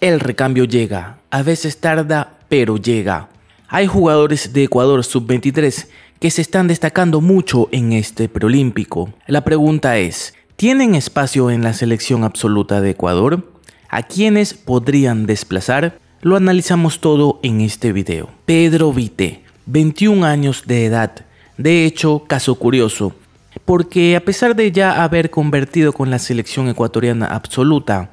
El recambio llega, a veces tarda, pero llega. Hay jugadores de Ecuador sub-23 que se están destacando mucho en este preolímpico. La pregunta es, ¿tienen espacio en la selección absoluta de Ecuador? ¿A quiénes podrían desplazar? Lo analizamos todo en este video. Pedro Vite, 21 años de edad. De hecho, caso curioso, porque a pesar de ya haber convertido con la selección ecuatoriana absoluta,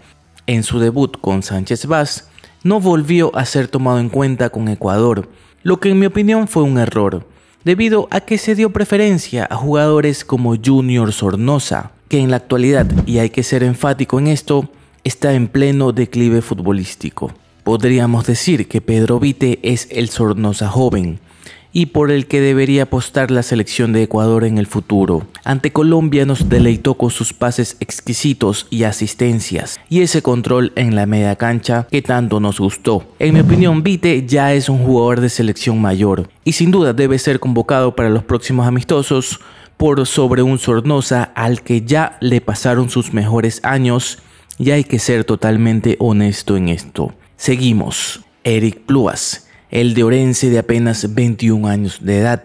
en su debut con Sánchez Vaz, no volvió a ser tomado en cuenta con Ecuador, lo que en mi opinión fue un error, debido a que se dio preferencia a jugadores como Junior Sornosa, que en la actualidad, y hay que ser enfático en esto, está en pleno declive futbolístico. Podríamos decir que Pedro Vite es el Sornosa joven, y por el que debería apostar la selección de Ecuador en el futuro. Ante Colombia nos deleitó con sus pases exquisitos y asistencias y ese control en la media cancha que tanto nos gustó. En mi opinión, Vite ya es un jugador de selección mayor y sin duda debe ser convocado para los próximos amistosos por sobre un Sornosa al que ya le pasaron sus mejores años y hay que ser totalmente honesto en esto. Seguimos. Eric Pluas, el de Orense de apenas 21 años de edad,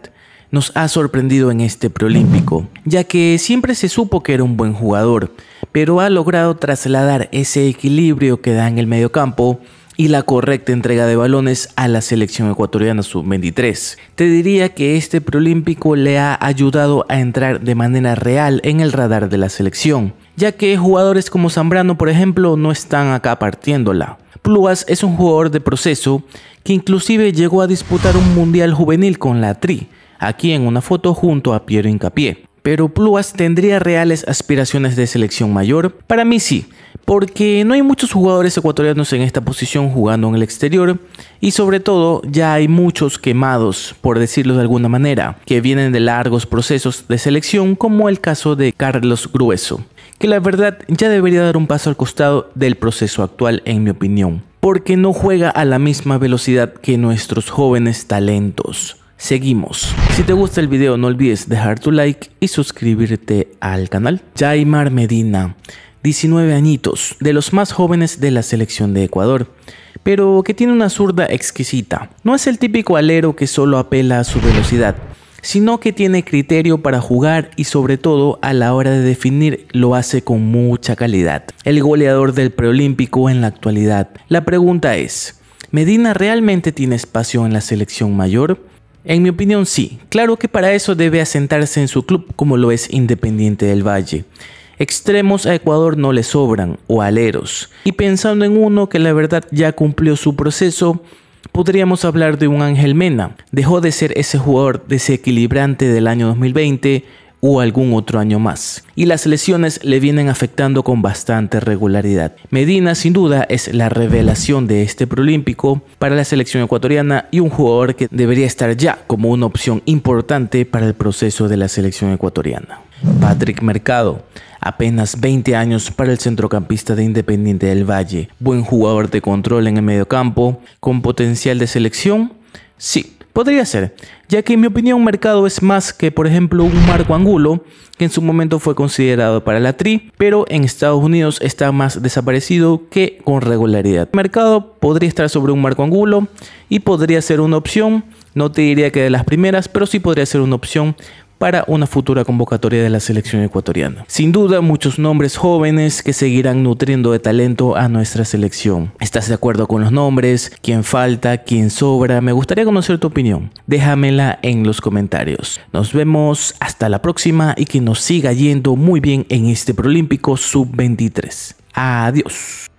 nos ha sorprendido en este preolímpico, ya que siempre se supo que era un buen jugador, pero ha logrado trasladar ese equilibrio que da en el mediocampo y la correcta entrega de balones a la selección ecuatoriana sub-23. Te diría que este preolímpico le ha ayudado a entrar de manera real en el radar de la selección, ya que jugadores como Zambrano, por ejemplo, no están acá partiéndola. Pluas es un jugador de proceso que inclusive llegó a disputar un mundial juvenil con la Tri, aquí en una foto junto a Piero Incapié. Pero Pluas tendría reales aspiraciones de selección mayor. Para mí sí, porque no hay muchos jugadores ecuatorianos en esta posición jugando en el exterior y sobre todo ya hay muchos quemados, por decirlo de alguna manera, que vienen de largos procesos de selección como el caso de Carlos Grueso, que la verdad ya debería dar un paso al costado del proceso actual en mi opinión, porque no juega a la misma velocidad que nuestros jóvenes talentos. Seguimos. Si te gusta el video no olvides dejar tu like y suscribirte al canal. Jaimar Medina. 19 añitos, de los más jóvenes de la selección de Ecuador, pero que tiene una zurda exquisita. No es el típico alero que solo apela a su velocidad, sino que tiene criterio para jugar y sobre todo a la hora de definir lo hace con mucha calidad. El goleador del preolímpico en la actualidad. La pregunta es, ¿Medina realmente tiene espacio en la selección mayor? En mi opinión sí, claro que para eso debe asentarse en su club como lo es Independiente del Valle. Extremos a Ecuador no le sobran, o aleros. Y pensando en uno que la verdad ya cumplió su proceso, podríamos hablar de un Ángel Mena. Dejó de ser ese jugador desequilibrante del año 2020 o algún otro año más. Y las lesiones le vienen afectando con bastante regularidad. Medina sin duda es la revelación de este prolímpico para la selección ecuatoriana y un jugador que debería estar ya como una opción importante para el proceso de la selección ecuatoriana. Patrick Mercado. Apenas 20 años para el centrocampista de Independiente del Valle. Buen jugador de control en el mediocampo, con potencial de selección. Sí, podría ser, ya que en mi opinión mercado es más que por ejemplo un Marco Angulo, que en su momento fue considerado para la tri, pero en Estados Unidos está más desaparecido que con regularidad. El mercado podría estar sobre un Marco Angulo y podría ser una opción, no te diría que de las primeras, pero sí podría ser una opción para una futura convocatoria de la selección ecuatoriana. Sin duda, muchos nombres jóvenes que seguirán nutriendo de talento a nuestra selección. ¿Estás de acuerdo con los nombres? ¿Quién falta? ¿Quién sobra? Me gustaría conocer tu opinión. Déjamela en los comentarios. Nos vemos hasta la próxima y que nos siga yendo muy bien en este Prolímpico Sub-23. Adiós.